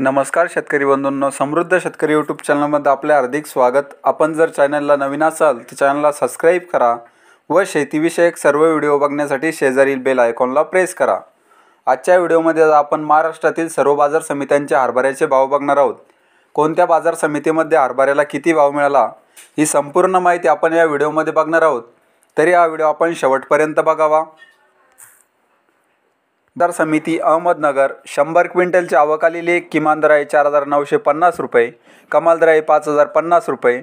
नमस्कार शेतकरी बंधूंनो समृद्ध शेतकरी यूट्यूब चॅनलमध्ये आपले हार्दिक स्वागत आपण जर चॅनलला नवीन असाल तर चॅनलला सबस्क्राईब करा व शेतीविषयक सर्व व्हिडिओ बघण्यासाठी शेजारील बेल आयकॉनला प्रेस करा आजच्या व्हिडिओमध्ये आपण महाराष्ट्रातील सर्व बाजार समित्यांचे हरभऱ्याचे भाव बघणार आहोत कोणत्या बाजार समितीमध्ये हरभऱ्याला किती भाव मिळाला ही संपूर्ण माहिती आपण या व्हिडिओमध्ये बघणार आहोत तरी हा व्हिडिओ आपण शेवटपर्यंत बघावा बाजार समिती अहमदनगर शंभर क्विंटलच्या लेख किमान दर आहे चार हजार नऊशे पन्नास रुपये कमाल दर आहे पाच हजार पन्नास रुपये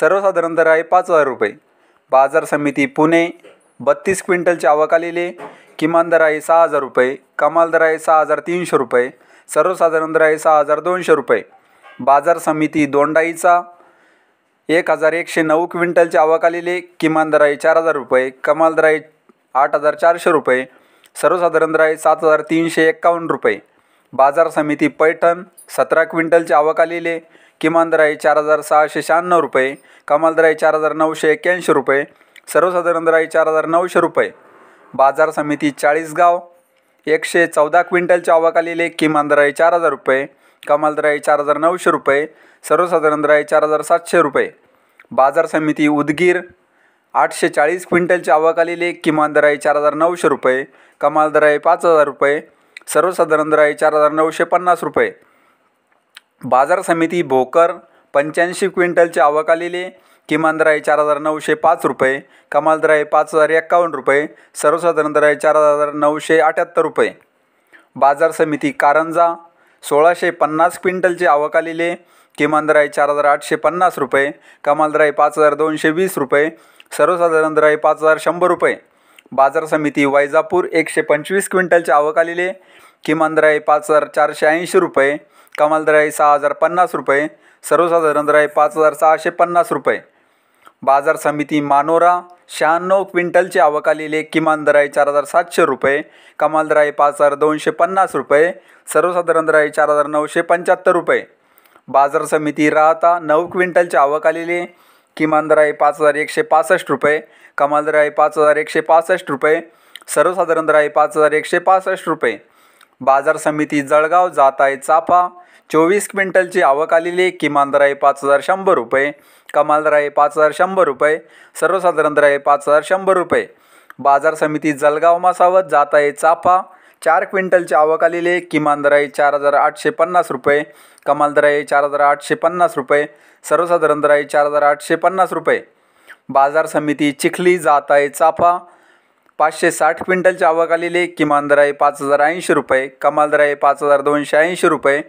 सर्वसाधारण दर आहे पाच हजार रुपये बाजार समिती पुणे बत्तीस क्विंटलच्या आवकालेले किमान दर आहे सहा हजार रुपये कमाल दर आहे सहा हजार तीनशे रुपये सर्वसाधारण दर आहे सहा हजार दोनशे रुपये बाजार समिती दोंडाईचा एक हजार एकशे नऊ क्विंटलच्या आवकालेले किमान दर आहे चार हजार रुपये कमाल दर आहे आठ हजार चारशे रुपये सर्वसाधारण राय सात हजार तीनशे एक्कावन्न रुपये बाजार समिती पैठण सतरा आवक आलेले किमान दराई चार हजार सहाशे शहाण्णव रुपये कमाल दराई चार हजार नऊशे एक्क्याऐंशी रुपये सर्वसाधारण दराई चार हजार नऊशे रुपये बाजार समिती चाळीसगाव एकशे चौदा क्विंटलच्या आलेले किमान दराई चार हजार रुपये कमाल दराई चार हजार नऊशे रुपये सर्वसाधारण दराई चार हजार सातशे रुपये बाजार समिती उदगीर आठशे चाळीस क्विंटलची आवक आलेली किमान दर आहे चार हजार नऊशे रुपये कमाल दर आहे पाच हजार रुपये सर्वसाधारण दर आहे चार हजार नऊशे पन्नास रुपये बाजार समिती भोकर पंच्याऐंशी क्विंटलची आवक आलेली किमान दर आहे चार हजार नऊशे पाच रुपये कमाल दर आहे पाच हजार एक्कावन्न रुपये सर्वसाधारण दर आहे चार हजार नऊशे अठ्याहत्तर रुपये बाजार समिती कारंजा सोळाशे पन्नास क्विंटलची आवक आलेली किमान दर आहे चार हजार आठशे पन्नास रुपये कमाल दर आहे पाच हजार दोनशे वीस रुपये सर्वसाधारण दर आहे पाच हजार शंभर रुपये बाजार समिती वैजापूर एकशे पंचवीस क्विंटलच्या आवक आलेले किमान आहे पाच हजार चारशे ऐंशी रुपये कमाल आहे सहा हजार पन्नास रुपये सर्वसाधारण दर आहे पाच हजार सहाशे पन्नास रुपये बाजार समिती मानोरा शहाण्णव क्विंटलची आवक आलेले किमान दर आहे चार हजार सातशे रुपये कमाल दर आहे पाच हजार दोनशे पन्नास रुपये सर्वसाधारण दर आहे चार हजार नऊशे पंच्याहत्तर रुपये बाजार समिती राहता नऊ क्विंटलची आवक आलेले किमान दर आहे पाच हजार एकशे पासष्ट रुपये कमाल दर आहे पाच हजार एकशे पासष्ट रुपये सर्वसाधारण दर आहे पाच हजार एकशे पासष्ट रुपये बाजार समिती जळगाव जात आहे चाफा चोवीस क्विंटलची आवक आलेली किमान दर आहे पाच हजार शंभर रुपये कमाल दर आहे पाच हजार शंभर रुपये सर्वसाधारण दर आहे पाच हजार शंभर रुपये बाजार समिती जळगाव मासावत जात आहे चाफा चार क्विंटलची आवक आलेली आहे किमान दर आहे चार हजार आठशे पन्नास रुपये कमाल दर आहे चार हजार आठशे पन्नास रुपये सर्वसाधारण दर आहे चार हजार आठशे पन्नास रुपये बाजार समिती चिखली जात आहे चाफा पाचशे साठ क्विंटलची आवक आलेली आहे किमान दर आहे पाच हजार ऐंशी रुपये कमाल दर आहे पाच हजार दोनशे ऐंशी रुपये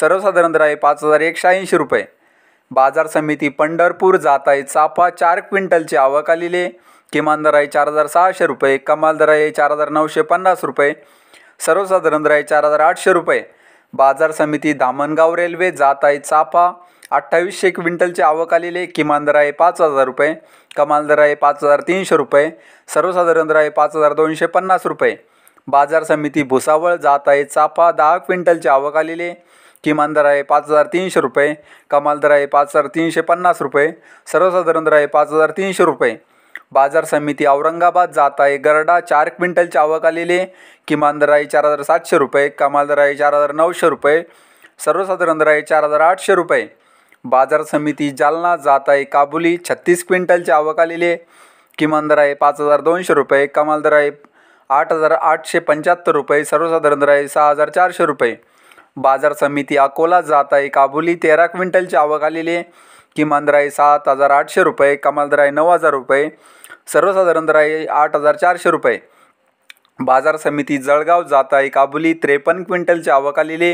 सर्वसाधारण दर आहे पाच हजार एकशे ऐंशी रुपये बाजार समिती पंढरपूर जात आहे चाफा चार क्विंटलची आवक आलेली आहे किमान दर आहे चार हजार सहाशे रुपये कमाल दर आहे चार हजार नऊशे पन्नास रुपये सर्वसाधारण आहे चार हजार आठशे रुपये बाजार समिती दामनगाव रेल्वे जात आहे चापा अठ्ठावीसशे क्विंटलचे आवक आलेले किमान दर आहे पाच हजार रुपये कमाल दर आहे पाच हजार तीनशे रुपये सर्वसाधारण दर आहे पाच हजार दोनशे पन्नास रुपये बाजार समिती भुसावळ जात आहे चापा दहा क्विंटलचे आवक आलेले किमान दर आहे पाच हजार तीनशे रुपये कमाल दर आहे पाच हजार तीनशे पन्नास रुपये सर्वसाधारण दर आहे पाच हजार तीनशे रुपये बाजार समिती औरंगाबाद जात आहे गरडा चार क्विंटलची आवक आलेली आहे किमान आहे चार हजार सातशे रुपये कमाल आहे चार हजार नऊशे रुपये सर्वसाधारण आहे चार हजार आठशे रुपये बाजार समिती जालना जात आहे काबुली छत्तीस क्विंटलची आवक आलेली आहे किमान दर आहे पाच हजार दोनशे रुपये कमाल दर आहे आठ हजार आठशे पंच्याहत्तर रुपये सर्वसाधारण दर आहे सहा हजार चारशे रुपये बाजार समिती अकोला जात आहे काबुली तेरा क्विंटलची आवक आलेली आहे किमान दर आहे सात हजार आठशे रुपये कमाल दर आहे नऊ हजार रुपये सर्वसाधारण दर आहे आठ हजार चारशे रुपये बाजार समिती जळगाव जात आहे काबुली त्रेपन्न क्विंटलची आवक आलेली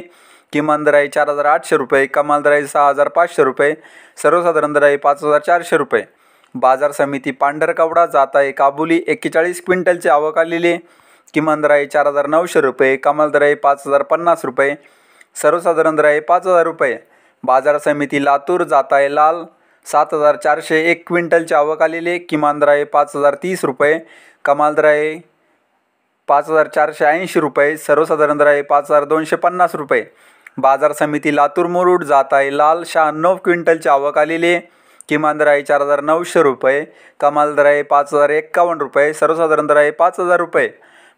किमान दर आहे चार हजार आठशे रुपये कमाल दर आहे सहा हजार पाचशे रुपये सर्वसाधारण दर आहे पाच हजार चारशे रुपये बाजार समिती पांढरकवडा जात आहे काबुली एक्केचाळीस क्विंटलची आवक आलेली किमान दर आहे चार हजार नऊशे रुपये कमाल दर आहे पाच हजार पन्नास रुपये सर्वसाधारण दर आहे पाच हजार रुपये बाजार समिती लातूर जात आहे लाल सात हजार चारशे एक क्विंटलची आवक आलेली किमान दर आहे पाच हजार तीस रुपये कमाल दर आहे पाच हजार चारशे ऐंशी रुपये सर्वसाधारण दर आहे पाच हजार दोनशे पन्नास रुपये बाजार समिती लातूर मुरुड जात आहे लाल शहाण्णव क्विंटलची आवक आलेली किमान दर आहे चार हजार नऊशे रुपये कमाल दर आहे पाच हजार एक्कावन्न रुपये सर्वसाधारण दर आहे पाच हजार रुपये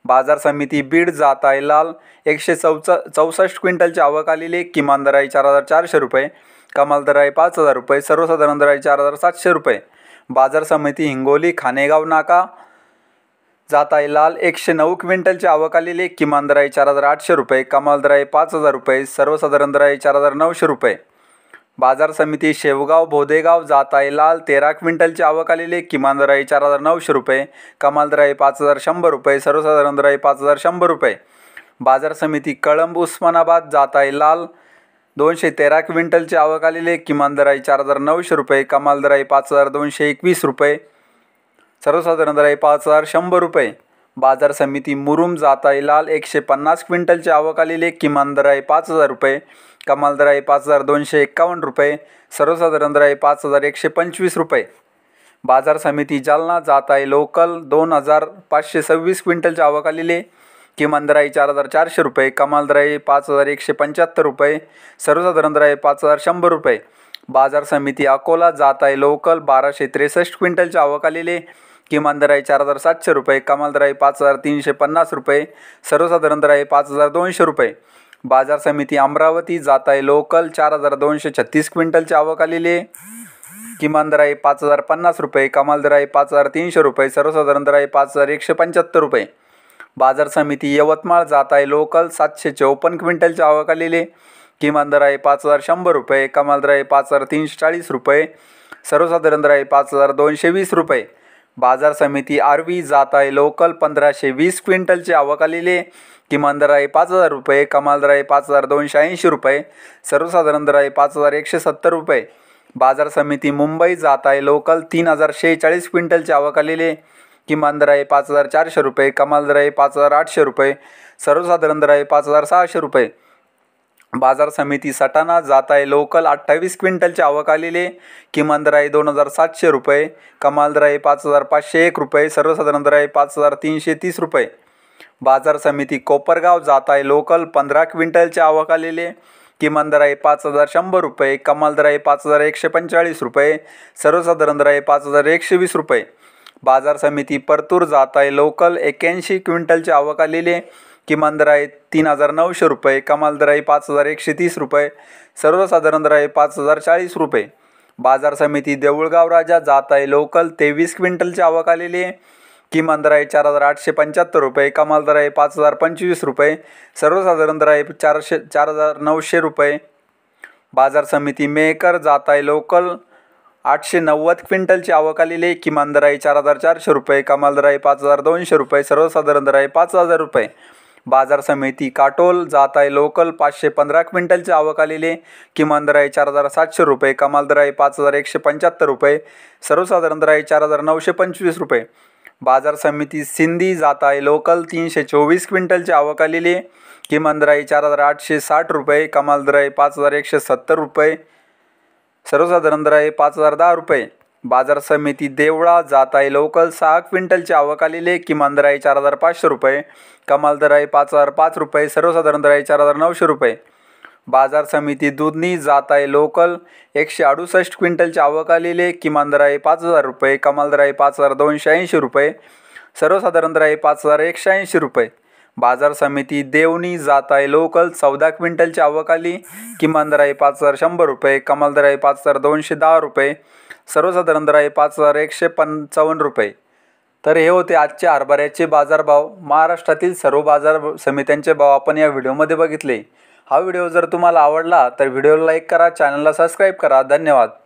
बाजार समिती बीड जात आहे लाल एकशे चौचा चौसष्ट क्विंटलची आवक आलेली किमान दर आहे चार हजार चारशे रुपये कमाल आहे पाच हजार रुपये सर्वसाधारण दराई चार हजार सातशे रुपये बाजार समिती हिंगोली खानेगाव नाका आहे लाल एकशे नऊ क्विंटलची आवक आलेली किमान दराई चार हजार आठशे रुपये कमाल आहे पाच हजार रुपये सर्वसाधारण दराई चार हजार नऊशे रुपये बाजार समिती शेवगाव भोदेगाव आहे लाल तेरा क्विंटलची आवक आलेली किमान आहे चार हजार नऊशे रुपये कमाल आहे पाच हजार शंभर रुपये सर्वसाधारण दराई पाच हजार शंभर रुपये बाजार समिती कळंब उस्मानाबाद आहे लाल दोनशे तेरा क्विंटलची आवक आलेली आहे किमान आहे चार हजार नऊशे रुपये कमाल दर आहे पाच हजार दोनशे एकवीस रुपये सर्वसाधारण दर आहे पाच हजार शंभर रुपये बाजार समिती मुरुम आहे लाल एकशे पन्नास क्विंटलची आवक आलेली आहे किमान आहे पाच हजार रुपये कमाल दर आहे पाच हजार दोनशे एक्कावन्न रुपये सर्वसाधारण दर आहे पाच हजार एकशे पंचवीस रुपये बाजार समिती जालना आहे लोकल दोन हजार पाचशे सव्वीस क्विंटलची आवक आलेली आहे किमान दराई चार हजार चारशे रुपये कमालदराई पाच हजार एकशे पंच्याहत्तर रुपये सर्वसाधारण दराई पाच हजार शंभर रुपये बाजार समिती अकोला जात आहे लोकल बाराशे त्रेसष्ट क्विंटलच्या आवक आलेले किमान दराई चार हजार सातशे रुपये कमाल दराई पाच हजार तीनशे पन्नास रुपये सर्वसाधारण दराई पाच हजार दोनशे रुपये बाजार समिती अमरावती जात आहे लोकल चार हजार दोनशे छत्तीस क्विंटलची आवक आलेले आहे किमान दराई पाच हजार पन्नास रुपये कमाल दराई पाच हजार तीनशे रुपये सर्वसाधारण दराई पाच हजार एकशे पंच्याहत्तर रुपये बाजार समिती यवतमाळ जात आहे लोकल सातशे चौपन्न क्विंटलच्या आवकालेले किमान दर आहे पाच हजार शंभर रुपये कमाल दर आहे पाच हजार तीनशे चाळीस रुपये सर्वसाधारण दर आहे पाच हजार दोनशे वीस रुपये बाजार समिती आरवी जात आहे लोकल पंधराशे वीस क्विंटलची आवक आलेले किमान दर आहे पाच हजार रुपये कमाल दर आहे पाच हजार दोनशे ऐंशी रुपये सर्वसाधारण दर आहे पाच हजार एकशे सत्तर रुपये बाजार समिती मुंबई जात आहे लोकल तीन हजार शेहेचाळीस क्विंटलची आवक आलेले किमान दर आहे पाच हजार चारशे रुपये कमाल दर आहे पाच हजार आठशे रुपये सर्वसाधारण दर आहे पाच हजार सहाशे रुपये बाजार समिती सटाणा जात आहे लोकल अठ्ठावीस क्विंटलच्या आवक आलेले किमान दर आहे दोन हजार सातशे रुपये कमाल दर आहे पाच हजार पाचशे एक रुपये सर्वसाधारण दर आहे पाच हजार तीनशे तीस रुपये बाजार समिती कोपरगाव जात आहे लोकल पंधरा क्विंटलचे आवक आलेले किमान दर आहे पाच हजार शंभर रुपये कमाल दर आहे पाच हजार एकशे पंचेचाळीस रुपये सर्वसाधारण दर आहे पाच हजार एकशे वीस रुपये बाजार समिती परतूर जात आहे लोकल एक्क्याऐंशी क्विंटलची आवक आलेली किमान दर आहे तीन हजार नऊशे रुपये कमाल दर आहे पाच हजार एकशे तीस रुपये सर्वसाधारण दर आहे पाच हजार चाळीस रुपये बाजार समिती देऊळगाव राजा जात आहे लोकल तेवीस क्विंटलची आवक आलेली आहे किमान दर आहे चार हजार आठशे पंच्याहत्तर रुपये कमाल दर आहे पाच हजार पंचवीस रुपये सर्वसाधारण दर आहे चारशे चार हजार नऊशे रुपये बाजार समिती मेकर जात आहे लोकल आठशे नव्वद क्विंटलची आवक आलेली आहे किमान आहे चार हजार चारशे रुपये कमाल दर आहे पाच हजार दोनशे रुपये सर्वसाधारण दर आहे पाच हजार रुपये बाजार समिती काटोल जात आहे लोकल पाचशे पंधरा क्विंटलची आवक आलेली आहे किमान आहे चार हजार सातशे रुपये कमाल आहे पाच हजार एकशे पंच्याहत्तर रुपये सर्वसाधारण दराई चार हजार नऊशे पंचवीस रुपये बाजार समिती सिंधी जात आहे लोकल तीनशे चोवीस क्विंटलची आवक आलेली आहे किमान आहे चार हजार आठशे साठ रुपये कमाल दर आहे पाच हजार एकशे सत्तर रुपये सर्वसाधारण दर आहे पाच हजार दहा रुपये बाजार समिती देवळा जात आहे लोकल सहा क्विंटलची आवक आलेली आहे किमान दर आहे चार हजार पाचशे रुपये कमाल दर आहे पाच हजार पाच रुपये सर्वसाधारण दर आहे चार हजार नऊशे रुपये बाजार समिती दुधनी जात आहे लोकल एकशे अडुसष्ट क्विंटलची आवक आलेली आहे किमान दर आहे पाच हजार रुपये कमाल दर आहे पाच हजार दोनशे ऐंशी रुपये सर्वसाधारण दर आहे पाच हजार एकशे ऐंशी रुपये बाजार समिती देवनी आहे लोकल चौदा क्विंटलची आवकाली किमान दर आहे पाच हजार शंभर रुपये कमाल दर आहे पाच हजार दोनशे दहा रुपये सर्वसाधारण दर आहे पाच हजार एकशे पंचावन्न रुपये तर हे होते आजचे हरभऱ्याचे बाजारभाव महाराष्ट्रातील सर्व बाजार समित्यांचे भाव आपण या व्हिडिओमध्ये बघितले हा व्हिडिओ जर तुम्हाला आवडला तर व्हिडिओला लाईक करा चॅनलला सबस्क्राईब करा धन्यवाद